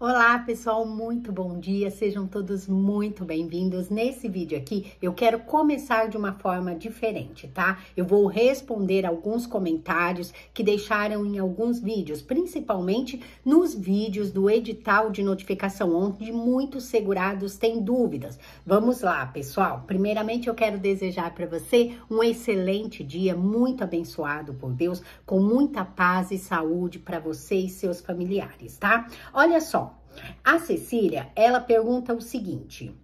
Olá pessoal, muito bom dia, sejam todos muito bem-vindos. Nesse vídeo aqui eu quero começar de uma forma diferente, tá? Eu vou responder alguns comentários que deixaram em alguns vídeos, principalmente nos vídeos do edital de notificação, onde muitos segurados têm dúvidas. Vamos lá, pessoal. Primeiramente eu quero desejar para você um excelente dia, muito abençoado por Deus, com muita paz e saúde para você e seus familiares, tá? Olha só, a Cecília, ela pergunta o seguinte: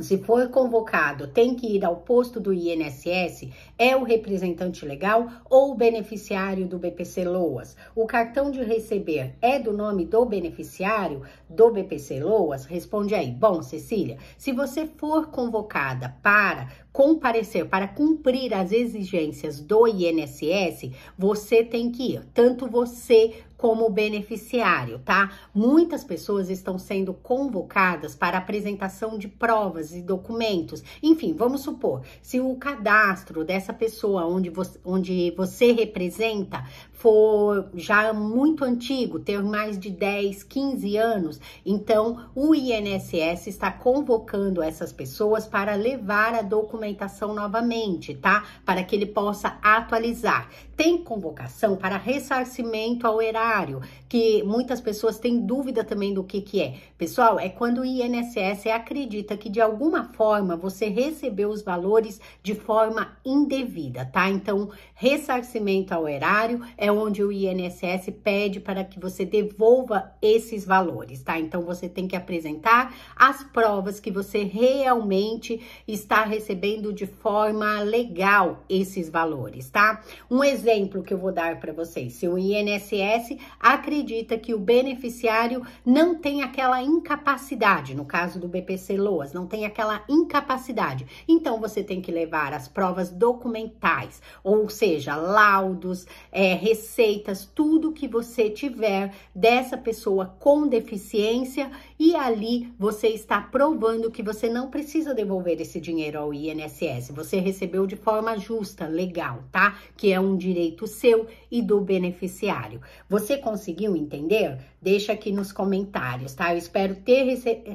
se for convocado, tem que ir ao posto do INSS é o representante legal ou o beneficiário do BPC Loas. O cartão de receber é do nome do beneficiário do BPC Loas? Responde aí. Bom, Cecília, se você for convocada para comparecer para cumprir as exigências do INSS, você tem que ir, tanto você como beneficiário, tá? Muitas pessoas estão sendo convocadas para apresentação de provas e documentos. Enfim, vamos supor, se o cadastro dessa essa pessoa onde você, onde você representa for já muito antigo, ter mais de 10, 15 anos, então o INSS está convocando essas pessoas para levar a documentação novamente, tá? Para que ele possa atualizar. Tem convocação para ressarcimento ao erário, que muitas pessoas têm dúvida também do que que é. Pessoal, é quando o INSS acredita que de alguma forma você recebeu os valores de forma indevida, tá? Então, ressarcimento ao erário é onde o INSS pede para que você devolva esses valores, tá? Então você tem que apresentar as provas que você realmente está recebendo de forma legal esses valores, tá? Um exemplo que eu vou dar para vocês: se o INSS acredita que o beneficiário não tem aquela incapacidade, no caso do BPC Loas, não tem aquela incapacidade, então você tem que levar as provas documentais, ou seja, laudos, é, receitas, tudo que você tiver dessa pessoa com deficiência e ali você está provando que você não precisa devolver esse dinheiro ao INSS. Você recebeu de forma justa, legal, tá? Que é um direito seu e do beneficiário. Você conseguiu entender? Deixa aqui nos comentários, tá? Eu espero ter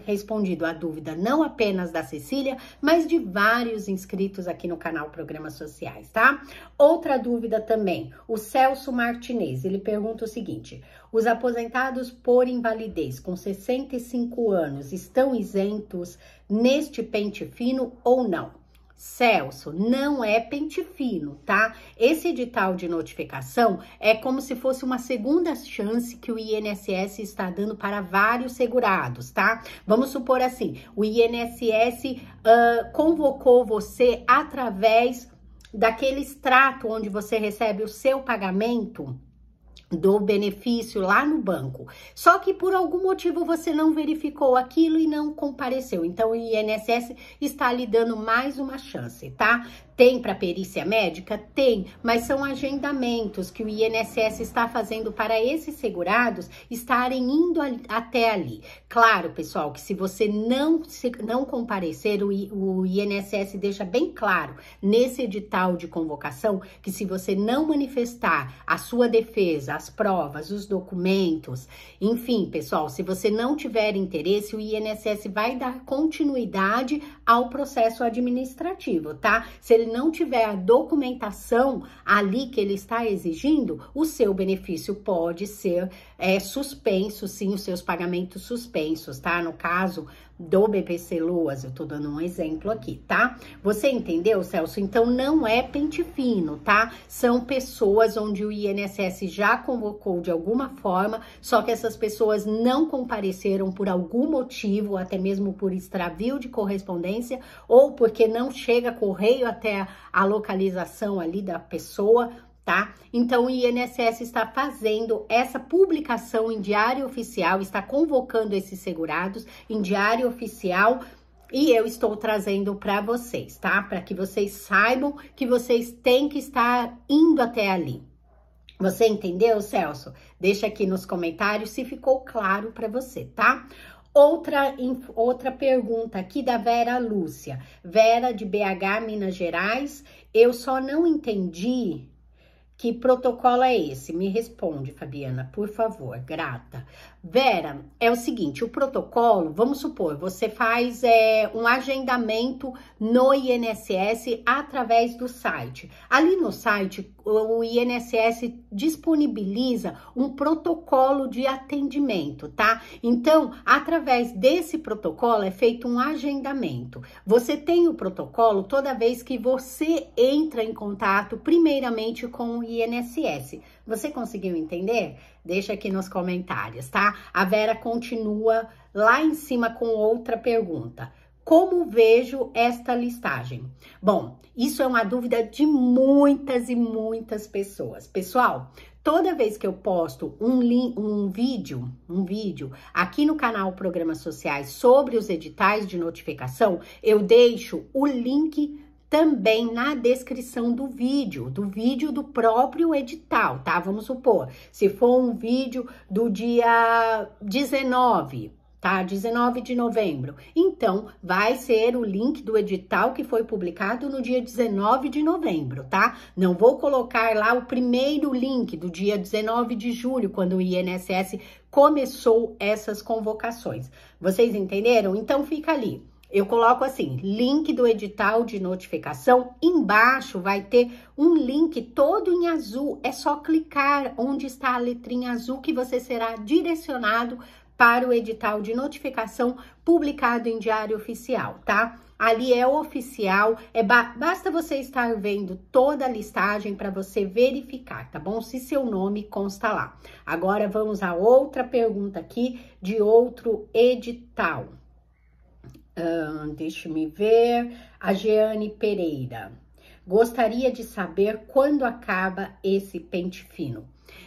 respondido a dúvida não apenas da Cecília, mas de vários inscritos aqui no canal Programas Sociais, tá? Outra dúvida também, o Celso Martinez, ele pergunta o seguinte: os aposentados por invalidez com 65 anos estão isentos neste pente fino ou não? Celso, não é pente fino, tá? Esse edital de notificação é como se fosse uma segunda chance que o INSS está dando para vários segurados, tá? Vamos supor assim: o INSS uh, convocou você através daquele extrato onde você recebe o seu pagamento do benefício lá no banco. Só que por algum motivo você não verificou aquilo e não compareceu. Então o INSS está lhe dando mais uma chance, tá? Tem para perícia médica? Tem, mas são agendamentos que o INSS está fazendo para esses segurados estarem indo ali, até ali. Claro, pessoal, que se você não, se, não comparecer, o, o INSS deixa bem claro nesse edital de convocação que se você não manifestar a sua defesa, as provas, os documentos, enfim, pessoal, se você não tiver interesse, o INSS vai dar continuidade ao processo administrativo, tá? Se ele não tiver a documentação ali que ele está exigindo, o seu benefício pode ser é, suspenso sim, os seus pagamentos suspensos, tá? No caso do BPC Loas, eu tô dando um exemplo aqui, tá? Você entendeu, Celso? Então, não é pente fino, tá? São pessoas onde o INSS já convocou de alguma forma, só que essas pessoas não compareceram por algum motivo, até mesmo por extravio de correspondência, ou porque não chega correio até a localização ali da pessoa, tá? Então o INSS está fazendo essa publicação em diário oficial, está convocando esses segurados em diário oficial e eu estou trazendo para vocês, tá? Para que vocês saibam que vocês têm que estar indo até ali. Você entendeu, Celso? Deixa aqui nos comentários se ficou claro para você, tá? Outra, outra pergunta aqui da Vera Lúcia. Vera de BH, Minas Gerais. Eu só não entendi que protocolo é esse? Me responde, Fabiana, por favor, grata. Vera, é o seguinte, o protocolo, vamos supor, você faz é, um agendamento no INSS através do site. Ali no site, o INSS disponibiliza um protocolo de atendimento, tá? Então, através desse protocolo é feito um agendamento. Você tem o protocolo toda vez que você entra em contato, primeiramente, com o INSS. Você conseguiu entender? Deixa aqui nos comentários, tá? A Vera continua lá em cima com outra pergunta. Como vejo esta listagem? Bom, isso é uma dúvida de muitas e muitas pessoas. Pessoal, toda vez que eu posto um, um vídeo, um vídeo aqui no canal Programas Sociais sobre os editais de notificação, eu deixo o link também na descrição do vídeo, do vídeo do próprio edital, tá? Vamos supor, se for um vídeo do dia 19, tá? 19 de novembro. Então, vai ser o link do edital que foi publicado no dia 19 de novembro, tá? Não vou colocar lá o primeiro link do dia 19 de julho, quando o INSS começou essas convocações. Vocês entenderam? Então, fica ali. Eu coloco assim, link do edital de notificação, embaixo vai ter um link todo em azul, é só clicar onde está a letrinha azul que você será direcionado para o edital de notificação publicado em diário oficial, tá? Ali é oficial, é ba basta você estar vendo toda a listagem para você verificar, tá bom? Se seu nome consta lá. Agora vamos a outra pergunta aqui de outro edital. Hum, Deixe-me ver. A Jeane Pereira. Gostaria de saber quando acaba esse pente fino.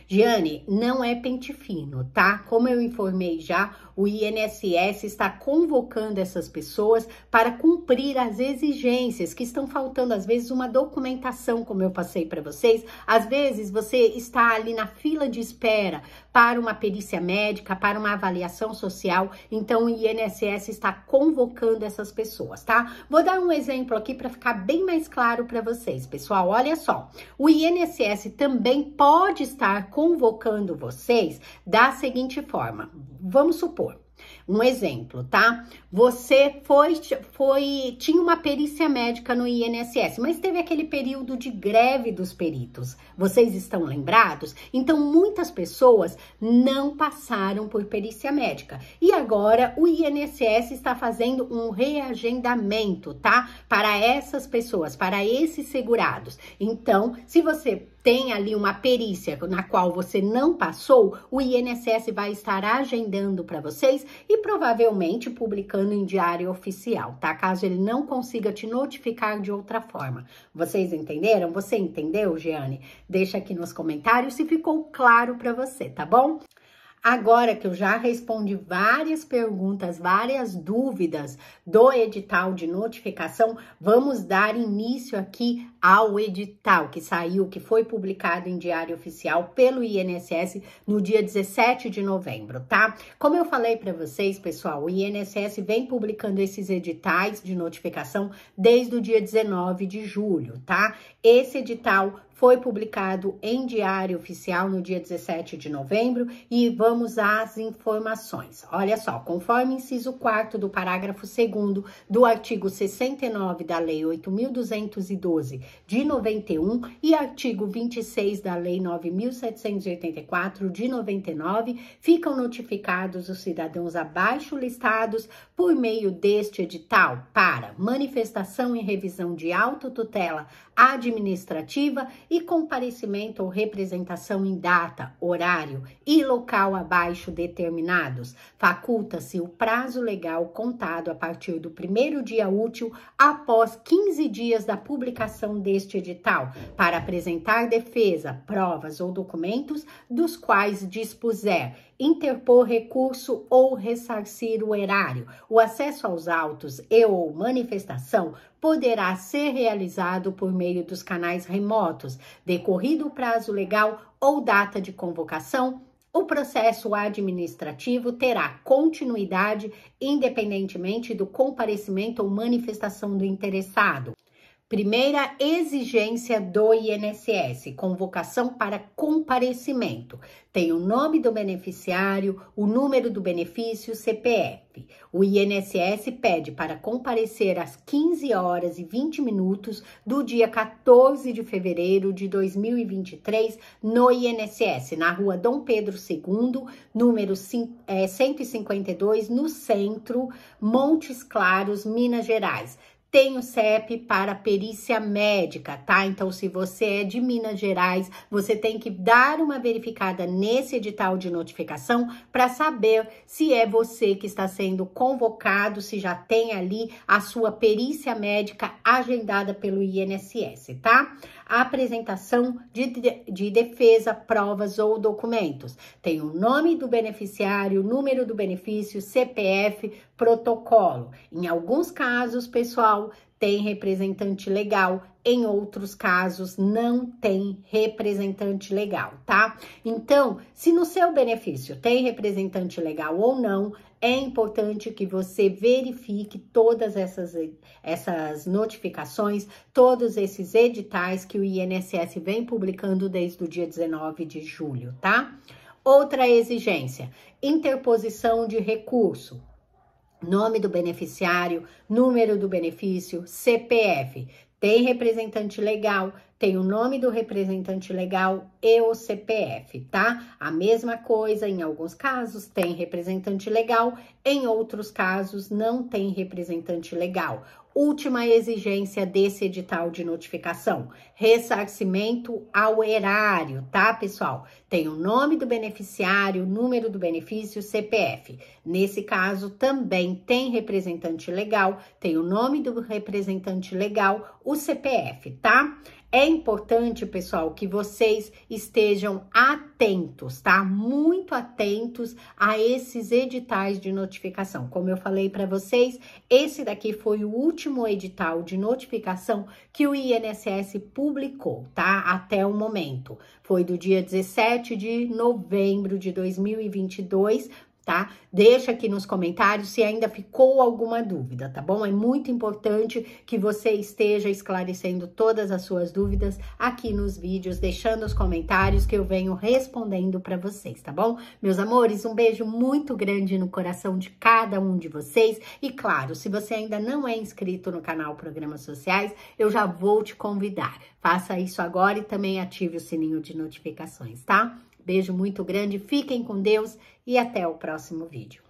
Giane, não é pente fino, tá? Como eu informei já, o INSS está convocando essas pessoas para cumprir as exigências que estão faltando, às vezes, uma documentação, como eu passei para vocês. Às vezes, você está ali na fila de espera para uma perícia médica, para uma avaliação social. Então, o INSS está convocando essas pessoas, tá? Vou dar um exemplo aqui para ficar bem mais claro para vocês, pessoal. Olha só, o INSS também pode estar estar tá convocando vocês da seguinte forma: vamos supor, um exemplo, tá? Você foi, foi, tinha uma perícia médica no INSS, mas teve aquele período de greve dos peritos. Vocês estão lembrados? Então, muitas pessoas não passaram por perícia médica. E agora o INSS está fazendo um reagendamento, tá? Para essas pessoas, para esses segurados. Então, se você tem ali uma perícia na qual você não passou, o INSS vai estar agendando para vocês e provavelmente publicando em diário oficial, tá? Caso ele não consiga te notificar de outra forma. Vocês entenderam? Você entendeu, Jeane? Deixa aqui nos comentários se ficou claro para você, tá bom? Agora que eu já respondi várias perguntas, várias dúvidas do edital de notificação, vamos dar início aqui ao edital que saiu, que foi publicado em Diário Oficial pelo INSS no dia 17 de novembro, tá? Como eu falei para vocês, pessoal, o INSS vem publicando esses editais de notificação desde o dia 19 de julho, tá? Esse edital foi publicado em Diário Oficial no dia 17 de novembro e vamos às informações. Olha só, conforme inciso 4 do parágrafo 2 do artigo 69 da Lei 8212 de 91 e artigo 26 da Lei 9784 de 99, ficam notificados os cidadãos abaixo listados por meio deste edital para manifestação e revisão de autotutela administrativa e comparecimento ou representação em data, horário e local abaixo determinados. Faculta-se o prazo legal contado a partir do primeiro dia útil após 15 dias da publicação deste edital para apresentar defesa, provas ou documentos dos quais dispuser, interpor recurso ou ressarcir o erário. O acesso aos autos e ou manifestação poderá ser realizado por meio dos canais remotos, decorrido o prazo legal ou data de convocação o processo administrativo terá continuidade independentemente do comparecimento ou manifestação do interessado. Primeira exigência do INSS: convocação para comparecimento. Tem o nome do beneficiário, o número do benefício, CPF. O INSS pede para comparecer às 15 horas e 20 minutos do dia 14 de fevereiro de 2023 no INSS, na rua Dom Pedro II, número 152, eh, no centro, Montes Claros, Minas Gerais tem o CEP para perícia médica, tá? Então, se você é de Minas Gerais, você tem que dar uma verificada nesse edital de notificação para saber se é você que está sendo convocado, se já tem ali a sua perícia médica agendada pelo INSS, tá? apresentação de, de defesa, provas ou documentos. Tem o nome do beneficiário, número do benefício, CPF, protocolo. Em alguns casos, pessoal, tem representante legal, em outros casos não tem representante legal, tá? Então, se no seu benefício tem representante legal ou não, é importante que você verifique todas essas, essas notificações, todos esses editais que o INSS vem publicando desde o dia 19 de julho, tá? Outra exigência: interposição de recurso. Nome do beneficiário, número do benefício, CPF. Tem representante legal, tem o nome do representante legal e o CPF, tá? A mesma coisa, em alguns casos tem representante legal, em outros casos não tem representante legal. Última exigência desse edital de notificação: ressarcimento ao erário, tá, pessoal? Tem o nome do beneficiário, número do benefício, CPF. Nesse caso, também tem representante legal, tem o nome do representante legal, o CPF, tá? É importante, pessoal, que vocês estejam atentos, tá? Muito atentos a esses editais de notificação. Como eu falei para vocês, esse daqui foi o último edital de notificação que o INSS publicou, tá? Até o momento. Foi do dia 17 de novembro de 2022 tá? Deixa aqui nos comentários se ainda ficou alguma dúvida, tá bom? É muito importante que você esteja esclarecendo todas as suas dúvidas aqui nos vídeos, deixando os comentários que eu venho respondendo para vocês, tá bom? Meus amores, um beijo muito grande no coração de cada um de vocês e claro, se você ainda não é inscrito no canal Programas Sociais, eu já vou te convidar. Faça isso agora e também ative o sininho de notificações, tá? Beijo muito grande, fiquem com Deus e até o próximo vídeo.